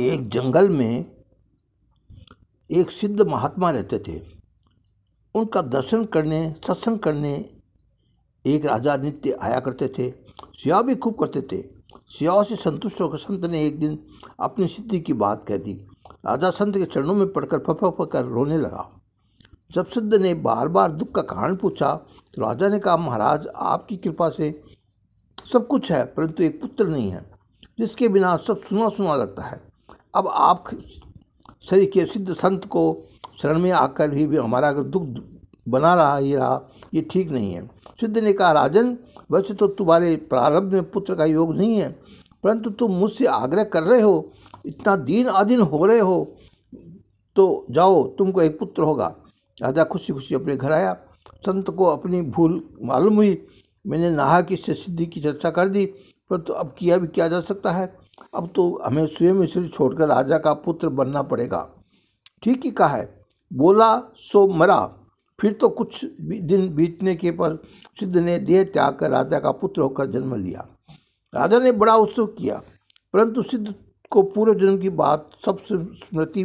एक जंगल में एक सिद्ध महात्मा रहते थे उनका दर्शन करने सत्संग करने एक राजा नित्य आया करते थे सेवा भी खूब करते थे सेवा से संतुष्ट होकर संत ने एक दिन अपनी सिद्धि की बात कह दी राजा संत के चरणों में पड़कर फप कर रोने लगा जब सिद्ध ने बार बार दुख का कारण पूछा तो राजा ने कहा महाराज आपकी कृपा से सब कुछ है परंतु एक पुत्र नहीं है जिसके बिना सब सुना सुना लगता है अब आप शरीर के सिद्ध संत को शरण में आकर भी, भी हमारा अगर दुख बना रहा ही रहा ये ठीक नहीं है सिद्ध ने कहा राजन वैसे तो तुम्हारे प्रारब्ध में पुत्र का योग नहीं है परंतु तुम मुझसे आग्रह कर रहे हो इतना दिन आदिन हो रहे हो तो जाओ तुमको एक पुत्र होगा राजा खुशी खुशी अपने घर आया संत को अपनी भूल मालूम हुई मैंने नहा कि इससे सिद्धि की चर्चा कर दी परंतु तो अब किया भी किया जा सकता है अब तो हमें स्वयं इसे छोड़कर राजा का पुत्र बनना पड़ेगा ठीक ही कहा है बोला सो मरा फिर तो कुछ दिन बीतने के पर सिद्ध ने देह त्याग कर राजा का पुत्र होकर जन्म लिया राजा ने बड़ा उत्सव किया परंतु सिद्ध को पूर्व जन्म की बात सबसे स्मृति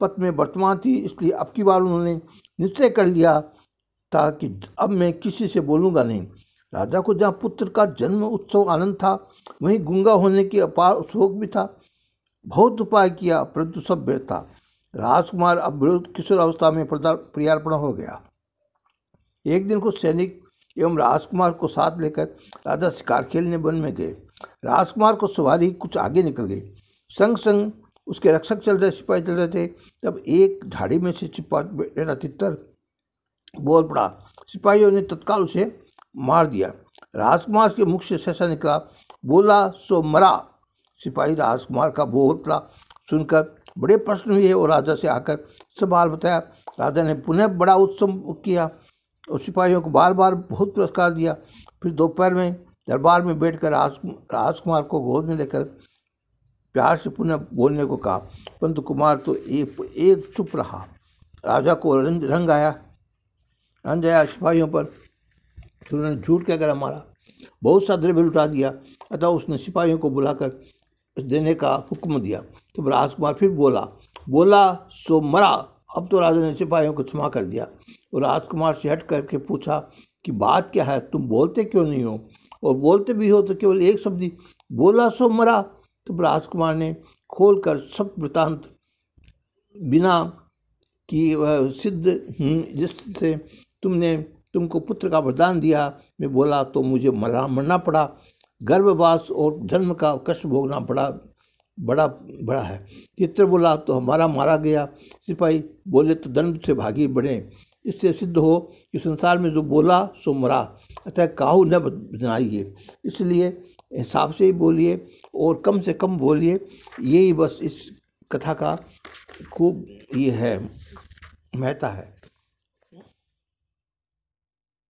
पथ में वर्तमान थी इसलिए अब की बार उन्होंने निश्चय कर लिया था कि अब मैं किसी से बोलूँगा नहीं राजा को जहाँ पुत्र का जन्म उत्सव आनंद था वहीं गुंगा होने की अपार शोक भी था बहुत उपाय किया परंतु सब व्यर्थ था राजकुमार अब विरोध अवस्था में प्रियार्पण हो गया एक दिन को सैनिक एवं राजकुमार को साथ लेकर राजा शिकार खेलने वन में गए राजकुमार को सवारी कुछ आगे निकल गई संग संग उसके रक्षक चल रहे सिपाही चल रहे थे तब एक झाड़ी में से छिपा बैठा तितर बोल पड़ा सिपाहियों ने तत्काल उसे मार दिया राजकुमार के मुख से सहसा निकला बोला सो मरा सिपाही राजकुमार का बोतला सुनकर बड़े प्रश्न हुए और राजा से आकर सवाल बताया राजा ने पुनः बड़ा उत्सव किया और सिपाहियों को बार बार बहुत पुरस्कार दिया फिर दोपहर में दरबार में बैठकर राज राजकुमार को गोद में लेकर प्यार से पुनः बोलने को कहा पंत कुमार तो एक एक चुप रहा राजा को रंग रंग आया रंग आया सिपाहियों पर फिर उन्होंने झूठ गला मारा बहुत सा द्रव्य लुटा दिया अतः उसने सिपाहियों को बुलाकर देने का हुक्म दिया तो राजकुमार फिर बोला बोला सो मरा अब तो राजा ने सिपाहियों को क्षमा कर दिया और राजकुमार से हट करके पूछा कि बात क्या है तुम बोलते क्यों नहीं हो और बोलते भी हो तो केवल एक शब्द ही बोला सो मरा तो राजकुमार ने खोल कर सब वृतांत बिना कि सिद्ध हम्म, जिससे तुमने तुमको पुत्र का वरदान दिया मैं बोला तो मुझे मरा मरना पड़ा गर्भवास और जन्म का कष्ट भोगना बड़ा बड़ा बड़ा है चित्र बोला तो हमारा मारा गया सिपाही बोले तो दंड से भागी बढ़े इससे सिद्ध हो कि संसार में जो बोला सो मरा अतः काहू न बनाइए इसलिए हिसाब से ही बोलिए और कम से कम बोलिए यही बस इस कथा का खूब ये है महता है